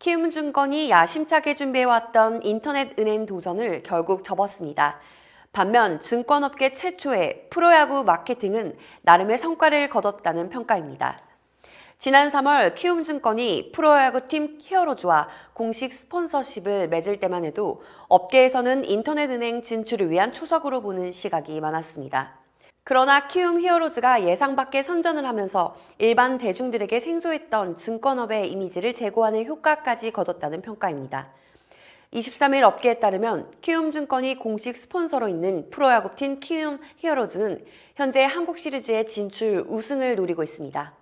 키움증권이 야심차게 준비해왔던 인터넷 은행 도전을 결국 접었습니다. 반면 증권업계 최초의 프로야구 마케팅은 나름의 성과를 거뒀다는 평가입니다. 지난 3월 키움증권이 프로야구팀 히어로즈와 공식 스폰서십을 맺을 때만 해도 업계에서는 인터넷은행 진출을 위한 초석으로 보는 시각이 많았습니다. 그러나 키움 히어로즈가 예상 밖의 선전을 하면서 일반 대중들에게 생소했던 증권업의 이미지를 제고하는 효과까지 거뒀다는 평가입니다. 23일 업계에 따르면 키움증권이 공식 스폰서로 있는 프로야구팀 키움 히어로즈는 현재 한국시리즈의 진출 우승을 노리고 있습니다.